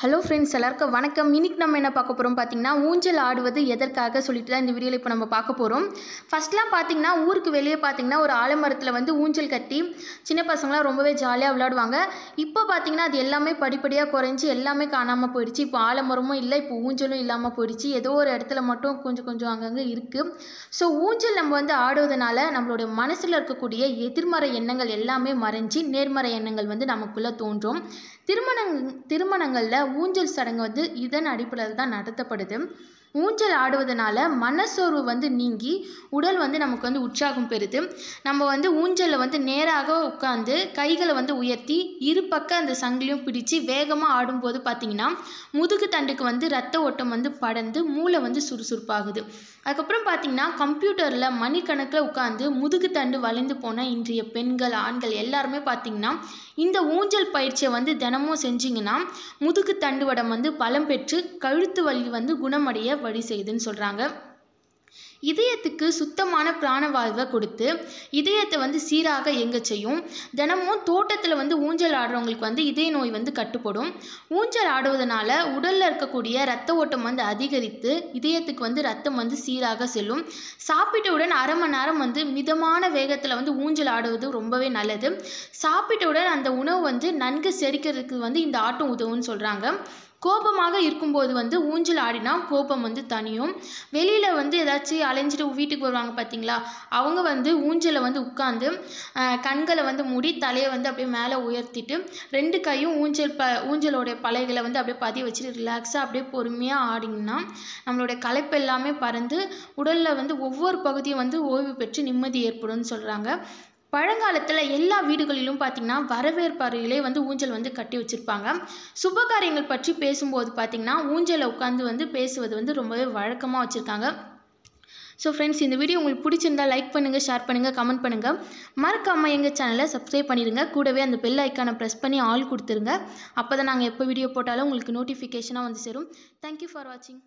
hello friends எல்லாருக்கும் வணக்கம் இன்னைக்கு நம்ம என்ன பார்க்க போகிறோம் பார்த்தீங்கன்னா ஊஞ்சல் ஆடுவது எதற்காக சொல்லிட்டு தான் இந்த வீடியோவில் இப்போ நம்ம பார்க்க போகிறோம் ஃபஸ்ட்லாம் பார்த்தீங்கன்னா ஊருக்கு வெளியே பார்த்தீங்கன்னா ஒரு ஆலமரத்தில் வந்து ஊஞ்சல் கட்டி சின்ன பசங்களாம் ரொம்பவே ஜாலியாக விளையாடுவாங்க இப்போ பார்த்தீங்கன்னா அது எல்லாமே படிப்படியாக குறைஞ்சி எல்லாமே காணாமல் போயிடுச்சு இப்போ ஆலமரமும் இல்லை இப்போ ஊஞ்சலும் இல்லாமல் போயிடுச்சு ஏதோ ஒரு இடத்துல மட்டும் கொஞ்சம் கொஞ்சம் அங்கங்கே இருக்குது ஸோ ஊஞ்சல் நம்ம வந்து ஆடுவதனால நம்மளுடைய மனசில் இருக்கக்கூடிய எதிர்மறை எண்ணங்கள் எல்லாமே மறைஞ்சி நேர்மறை எண்ணங்கள் வந்து நமக்குள்ளே தோன்றும் திருமணங் திருமணங்களில் ஊஞ்சல் சடங்கு வந்து இதன் அடிப்படையில் தான் நடத்தப்படுது ஊஞ்சல் ஆடுவதனால மனசோர்வு வந்து நீங்கி உடல் வந்து நமக்கு வந்து உற்சாகம் பெறுது நம்ம வந்து ஊஞ்சலில் வந்து நேராக உட்காந்து கைகளை வந்து உயர்த்தி இரு பக்கம் அந்த சங்கிலியும் பிடித்து வேகமாக ஆடும்போது பார்த்தீங்கன்னா முதுகு தண்டுக்கு வந்து ரத்த ஓட்டம் வந்து படர்ந்து மூளை வந்து சுறுசுறுப்பாகுது அதுக்கப்புறம் பார்த்திங்கன்னா கம்ப்யூட்டரில் மணிக்கணக்கில் உட்காந்து முதுகு தண்டு வளைந்து போன இன்றைய பெண்கள் ஆண்கள் எல்லாருமே பார்த்திங்கன்னா இந்த ஊஞ்சல் பயிற்சியை வந்து தினமும் செஞ்சிங்கன்னா முதுகு தண்டுவடம் வந்து பலம் பெற்று கழுத்து வலி வந்து குணமடைய வழி செய்யுதுன்னு சொல்கிறாங்க இதயத்துக்கு சுத்தமான பிராணவாயுவை கொடுத்து இதயத்தை வந்து சீராக எங்க செய்யும் தினமும் தோட்டத்தில் வந்து ஊஞ்சல் ஆடுறவங்களுக்கு வந்து இதய நோய் வந்து கட்டுப்படும் ஊஞ்சல் ஆடுவதனால உடலில் இருக்கக்கூடிய ரத்த ஓட்டம் வந்து அதிகரித்து இதயத்துக்கு வந்து ரத்தம் வந்து சீராக செல்லும் சாப்பிட்டவுடன் அரை மணி நேரம் வந்து மிதமான வேகத்தில் வந்து ஊஞ்சல் ஆடுவது ரொம்பவே நல்லது சாப்பிட்டவுடன் அந்த உணவு வந்து நன்கு செரிக்கிறதுக்கு வந்து இந்த ஆட்டம் உதவுன்னு சொல்கிறாங்க கோபமாக இருக்கும்போது வந்து ஊஞ்சல் ஆடினா கோபம் வந்து தணியும் வெளியில் வந்து ஏதாச்சும் அலைஞ்சிட்டு வீட்டுக்கு வருவாங்க பார்த்தீங்களா அவங்க வந்து ஊஞ்சலை வந்து உட்காந்து கண்களை வந்து மூடி தலையை வந்து அப்படியே மேலே உயர்த்திட்டு ரெண்டு கையும் ஊஞ்சல் ப ஊஞ்சலோடைய பலைகளை வந்து அப்படியே பதிய வச்சுட்டு ரிலாக்ஸாக அப்படியே பொறுமையாக ஆடிங்கன்னா நம்மளுடைய களைப்பு எல்லாமே பறந்து உடலில் வந்து ஒவ்வொரு பகுதியும் வந்து ஓய்வு பெற்று நிம்மதி ஏற்படும்னு சொல்கிறாங்க பழங்காலத்தில் எல்லா வீடுகளிலும் வரவேற்பு அறையிலே வந்து ஊஞ்சல் வந்து கட்டி வச்சுருப்பாங்க சுபகாரியங்கள் பற்றி பேசும்போது பார்த்தீங்கன்னா ஊஞ்சலை உட்காந்து வந்து பேசுவது வந்து ரொம்பவே வழக்கமாக வச்சுருக்காங்க ஸோ ஃப்ரெண்ட்ஸ் இந்த வீடியோ உங்களுக்கு பிடிச்சிருந்தா லைக் பண்ணுங்கள் ஷேர் பண்ணுங்கள் கமெண்ட் பண்ணுங்கள் மறக்காமல் எங்கள் சேனலை சப்ஸ்கிரைப் பண்ணிடுங்க கூடவே அந்த பெல் ஐக்கானை ப்ரெஸ் பண்ணி ஆல் கொடுத்துருங்க அப்போ தான் நாங்கள் எப்போ வீடியோ போட்டாலும் உங்களுக்கு நோட்டிஃபிகேஷனாக வந்து சேரும் தேங்க்யூ ஃபார் வாட்சிங்